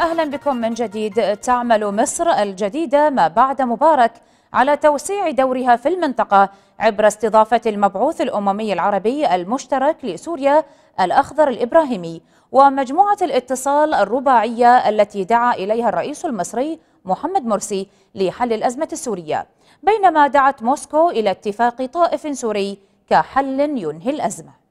أهلا بكم من جديد تعمل مصر الجديدة ما بعد مبارك على توسيع دورها في المنطقة عبر استضافة المبعوث الأممي العربي المشترك لسوريا الأخضر الإبراهيمي ومجموعة الاتصال الرباعية التي دعا إليها الرئيس المصري محمد مرسي لحل الأزمة السورية بينما دعت موسكو إلى اتفاق طائف سوري كحل ينهي الأزمة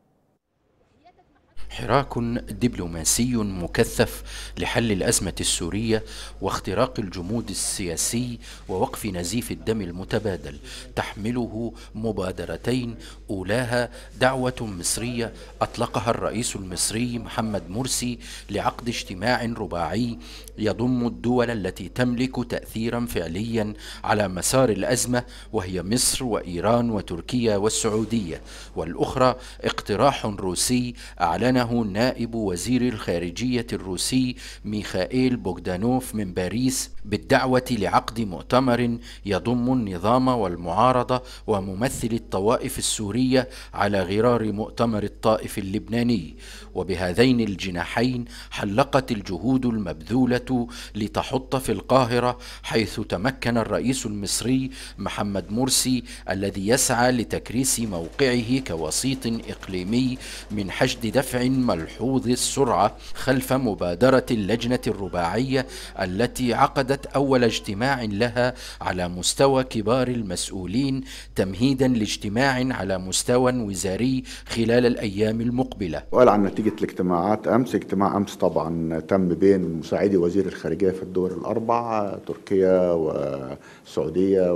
حراك دبلوماسي مكثف لحل الأزمة السورية واختراق الجمود السياسي ووقف نزيف الدم المتبادل تحمله مبادرتين أولاها دعوة مصرية أطلقها الرئيس المصري محمد مرسي لعقد اجتماع رباعي يضم الدول التي تملك تأثيرا فعليا على مسار الأزمة وهي مصر وإيران وتركيا والسعودية والأخرى اقتراح روسي أعلنه أعلنه نائب وزير الخارجية الروسي ميخائيل بوغدانوف من باريس بالدعوة لعقد مؤتمر يضم النظام والمعارضة وممثل الطوائف السورية على غرار مؤتمر الطائف اللبناني وبهذين الجناحين حلقت الجهود المبذولة لتحط في القاهرة حيث تمكن الرئيس المصري محمد مرسي الذي يسعى لتكريس موقعه كوسيط إقليمي من حشد دفع ملحوظ السرعة خلف مبادرة اللجنة الرباعية التي عقدت أول اجتماع لها على مستوى كبار المسؤولين تمهيدا لاجتماع على مستوى وزاري خلال الأيام المقبلة وقال عن نتيجة الاجتماعات أمس اجتماع أمس طبعا تم بين مساعدي وزير الخارجية في الدول الأربع تركيا والسعودية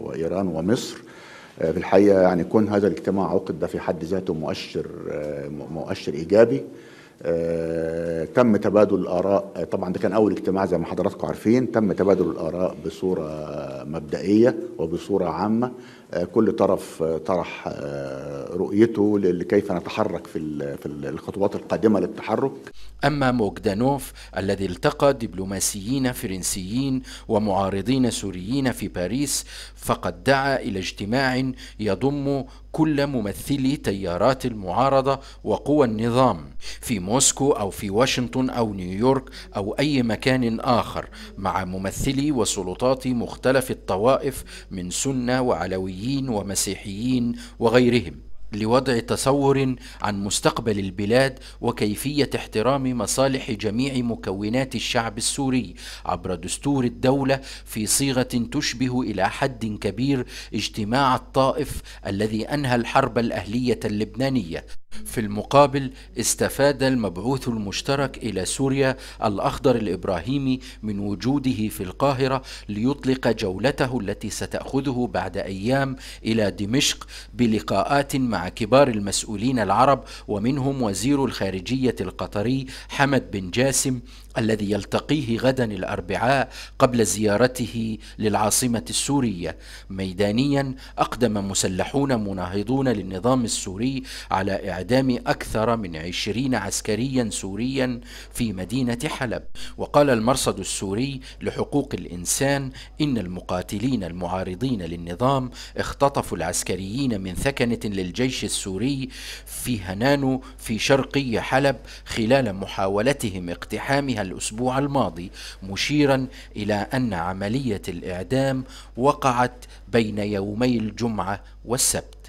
وإيران ومصر في آه، الحقيقه يعني كون هذا الاجتماع عقد ده في حد ذاته مؤشر آه، مؤشر ايجابي آه، تم تبادل الاراء طبعا ده كان اول اجتماع زي ما حضراتكم عارفين تم تبادل الاراء بصوره مبدئيه وبصوره عامه كل طرف طرح رؤيته لكيف نتحرك في في الخطوات القادمه للتحرك أما موغدانوف الذي التقى دبلوماسيين فرنسيين ومعارضين سوريين في باريس فقد دعا إلى اجتماع يضم كل ممثلي تيارات المعارضة وقوى النظام في موسكو أو في واشنطن أو نيويورك أو أي مكان آخر مع ممثلي وسلطات مختلف الطوائف من سنة وعلويين ومسيحيين وغيرهم لوضع تصور عن مستقبل البلاد وكيفيه احترام مصالح جميع مكونات الشعب السوري عبر دستور الدوله في صيغه تشبه الى حد كبير اجتماع الطائف الذي انهى الحرب الاهليه اللبنانيه في المقابل استفاد المبعوث المشترك إلى سوريا الأخضر الإبراهيمي من وجوده في القاهرة ليطلق جولته التي ستأخذه بعد أيام إلى دمشق بلقاءات مع كبار المسؤولين العرب ومنهم وزير الخارجية القطري حمد بن جاسم الذي يلتقيه غدا الاربعاء قبل زيارته للعاصمه السوريه ميدانيا اقدم مسلحون مناهضون للنظام السوري على إعدام أكثر من عشرين عسكريا سوريا في مدينة حلب وقال المرصد السوري لحقوق الإنسان إن المقاتلين المعارضين للنظام اختطفوا العسكريين من ثكنة للجيش السوري في هنانو في شرقي حلب خلال محاولتهم اقتحامها الأسبوع الماضي مشيرا إلى أن عملية الإعدام وقعت بين يومي الجمعة والسبت